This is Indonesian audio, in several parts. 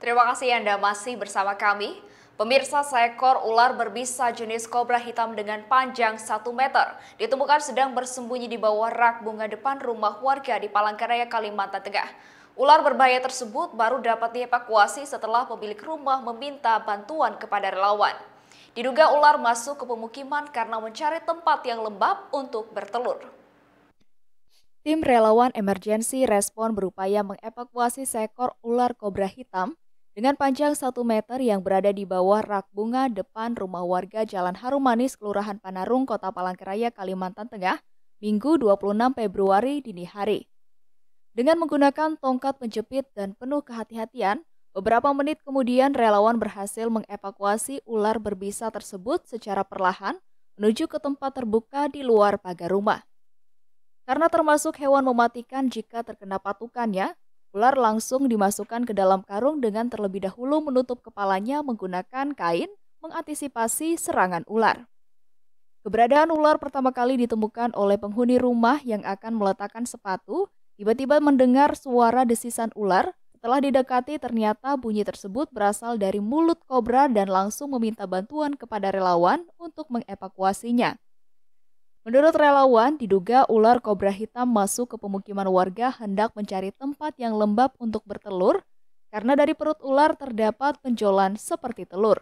Terima kasih Anda masih bersama kami. Pemirsa, seekor ular berbisa jenis kobra hitam dengan panjang 1 meter ditemukan sedang bersembunyi di bawah rak bunga depan rumah warga di Palangkaraya, Kalimantan Tengah. Ular berbahaya tersebut baru dapat dievakuasi setelah pemilik rumah meminta bantuan kepada relawan. Diduga ular masuk ke pemukiman karena mencari tempat yang lembab untuk bertelur. Tim relawan emergensi respon berupaya mengevakuasi seekor ular kobra hitam dengan panjang 1 meter yang berada di bawah rak bunga depan rumah warga Jalan Harum Manis, Kelurahan Panarung, Kota Palangkaraya, Kalimantan Tengah, Minggu 26 Februari dini hari. Dengan menggunakan tongkat penjepit dan penuh kehati-hatian, beberapa menit kemudian relawan berhasil mengevakuasi ular berbisa tersebut secara perlahan menuju ke tempat terbuka di luar pagar rumah. Karena termasuk hewan mematikan jika terkena patukannya, Ular langsung dimasukkan ke dalam karung dengan terlebih dahulu menutup kepalanya menggunakan kain mengantisipasi serangan ular. Keberadaan ular pertama kali ditemukan oleh penghuni rumah yang akan meletakkan sepatu, tiba-tiba mendengar suara desisan ular. Setelah didekati, ternyata bunyi tersebut berasal dari mulut kobra dan langsung meminta bantuan kepada relawan untuk mengevakuasinya. Menurut relawan, diduga ular kobra hitam masuk ke pemukiman warga hendak mencari tempat yang lembab untuk bertelur karena dari perut ular terdapat penjolan seperti telur.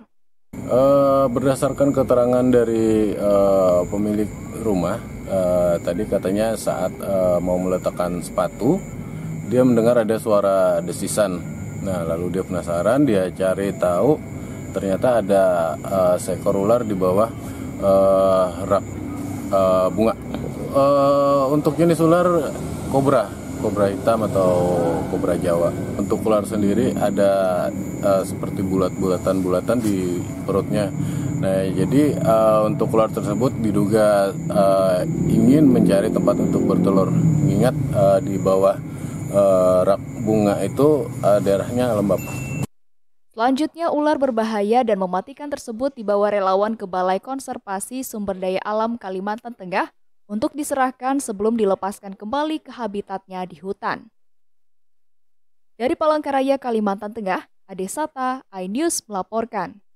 Uh, berdasarkan keterangan dari uh, pemilik rumah, uh, tadi katanya saat uh, mau meletakkan sepatu, dia mendengar ada suara desisan. Nah, lalu dia penasaran, dia cari tahu, ternyata ada uh, seekor ular di bawah uh, rak uh, bunga uh, untuk jenis ular kobra kobra hitam atau kobra jawa untuk ular sendiri ada uh, seperti bulat-bulatan bulatan di perutnya nah jadi uh, untuk ular tersebut diduga uh, ingin mencari tempat untuk bertelur ingat uh, di bawah uh, rak bunga itu uh, daerahnya lembab Selanjutnya, ular berbahaya dan mematikan tersebut dibawa relawan ke Balai Konservasi Sumber Daya Alam Kalimantan Tengah untuk diserahkan sebelum dilepaskan kembali ke habitatnya di hutan. Dari Palangkaraya, Kalimantan Tengah, Ade Sata, iNews melaporkan.